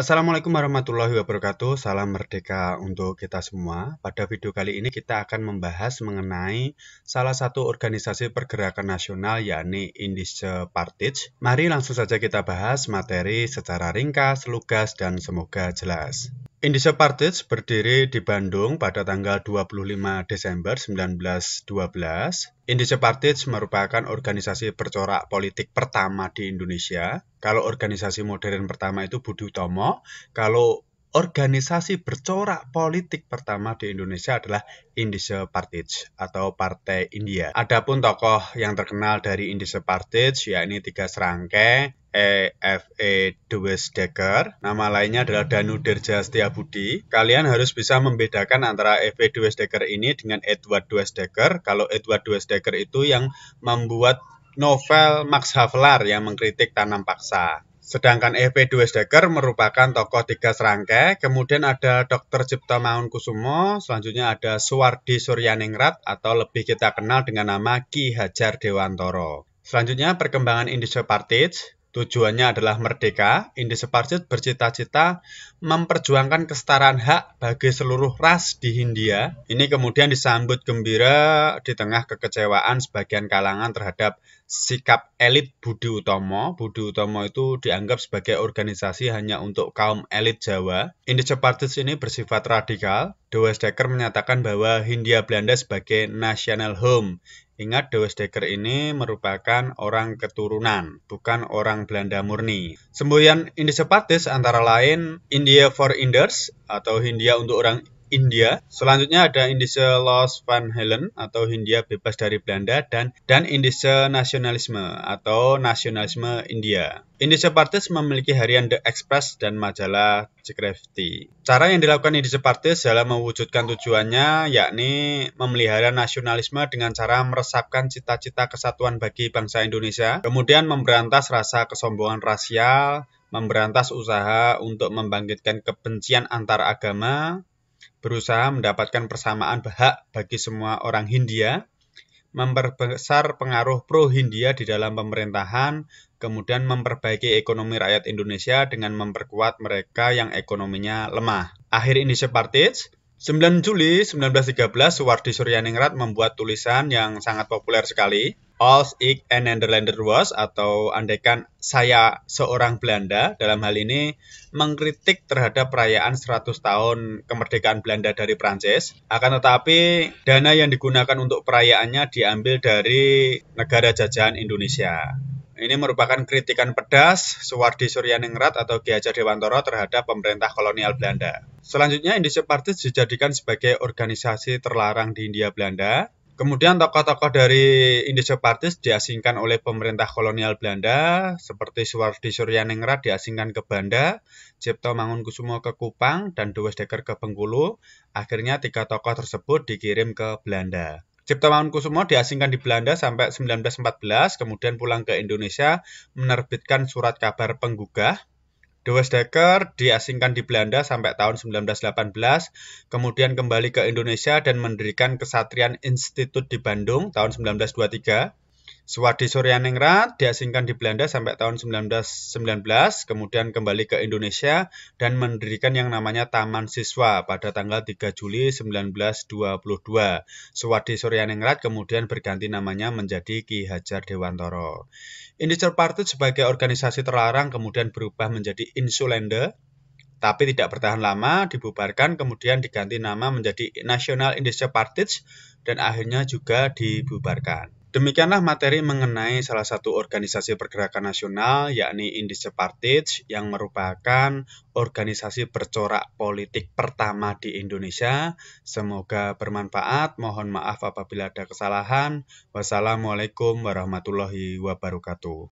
Assalamualaikum warahmatullahi wabarakatuh, salam merdeka untuk kita semua. Pada video kali ini kita akan membahas mengenai salah satu organisasi pergerakan nasional yakni Indische Partij. Mari langsung saja kita bahas materi secara ringkas, lugas, dan semoga jelas. Indische Partij berdiri di Bandung pada tanggal 25 Desember 1912. Indische Partij merupakan organisasi bercorak politik pertama di Indonesia kalau organisasi modern pertama itu Budi Utomo, kalau organisasi bercorak politik pertama di Indonesia adalah Indische Partij atau Partai India. Adapun tokoh yang terkenal dari Indische Partij yakni Tiga Serangke, EFE Dewes Dekker. Nama lainnya adalah Danu Derja Setiabudi. Kalian harus bisa membedakan antara EFE Dewes Dekker ini dengan Edward Dewes Dekker. Kalau Edward Dewes Dekker itu yang membuat novel Max Havelaar yang mengkritik tanam paksa. Sedangkan E.P. Duesdeker merupakan tokoh tiga serangkai, kemudian ada Dr. Maun Kusumo, selanjutnya ada Suwardi Suryaningrat atau lebih kita kenal dengan nama Ki Hajar Dewantoro. Selanjutnya perkembangan Indonesia Partage, Tujuannya adalah merdeka, Separjit bercita-cita memperjuangkan kesetaraan hak bagi seluruh ras di Hindia. Ini kemudian disambut gembira di tengah kekecewaan sebagian kalangan terhadap sikap elit Budi Utomo. Budi Utomo itu dianggap sebagai organisasi hanya untuk kaum elit Jawa. Separjit ini bersifat radikal, De Stecker menyatakan bahwa Hindia Belanda sebagai national home. Ingat, De Stecker ini merupakan orang keturunan, bukan orang Belanda murni. Semboyan Indisepatis antara lain India for Inders atau Hindia untuk orang India. Selanjutnya ada Indische Los van Helen atau Hindia bebas dari Belanda dan dan Indische Nasionalisme atau Nasionalisme India. Indische Partis memiliki harian The Express dan majalah Crafty. Cara yang dilakukan Indische Partis dalam mewujudkan tujuannya yakni memelihara nasionalisme dengan cara meresapkan cita-cita kesatuan bagi bangsa Indonesia, kemudian memberantas rasa kesombongan rasial, memberantas usaha untuk membangkitkan kebencian antar agama, berusaha mendapatkan persamaan hak bagi semua orang Hindia, memperbesar pengaruh pro-Hindia di dalam pemerintahan, kemudian memperbaiki ekonomi rakyat Indonesia dengan memperkuat mereka yang ekonominya lemah. Akhir Indonesia Partage, 9 Juli 1913, Suwardi Suryaningrat membuat tulisan yang sangat populer sekali, Als ik een Nederlander was atau andaikan saya seorang Belanda dalam hal ini mengkritik terhadap perayaan 100 tahun kemerdekaan Belanda dari Prancis akan tetapi dana yang digunakan untuk perayaannya diambil dari negara jajahan Indonesia ini merupakan kritikan pedas Suwardi Suryaningrat atau Ki Hajar Dewantoro terhadap pemerintah kolonial Belanda. Selanjutnya, Indonesia Partis dijadikan sebagai organisasi terlarang di India Belanda Kemudian tokoh-tokoh dari Indonesia Partis diasingkan oleh pemerintah kolonial Belanda, seperti Suwardi Suryaningrat diasingkan ke Banda, Cipto Mangunkusumo ke Kupang, dan Dewes Duwesdeker ke Bengkulu. Akhirnya tiga tokoh tersebut dikirim ke Belanda. Cipto Mangunkusumo diasingkan di Belanda sampai 1914, kemudian pulang ke Indonesia menerbitkan surat kabar penggugah De Weizdecker diasingkan di Belanda sampai tahun 1918, kemudian kembali ke Indonesia dan mendirikan Kesatrian Institut di Bandung tahun 1923. Suwardi Suryaningrat diasingkan di Belanda sampai tahun 1919, kemudian kembali ke Indonesia dan mendirikan yang namanya Taman Siswa pada tanggal 3 Juli 1922. Suwardi Suryaningrat kemudian berganti namanya menjadi Ki Hajar Dewantoro. Indonesia Partit sebagai organisasi terlarang kemudian berubah menjadi Insulende tapi tidak bertahan lama, dibubarkan, kemudian diganti nama menjadi National Indonesia Partage, dan akhirnya juga dibubarkan. Demikianlah materi mengenai salah satu organisasi pergerakan nasional, yakni Indische Partij yang merupakan organisasi bercorak politik pertama di Indonesia. Semoga bermanfaat. Mohon maaf apabila ada kesalahan. Wassalamualaikum warahmatullahi wabarakatuh.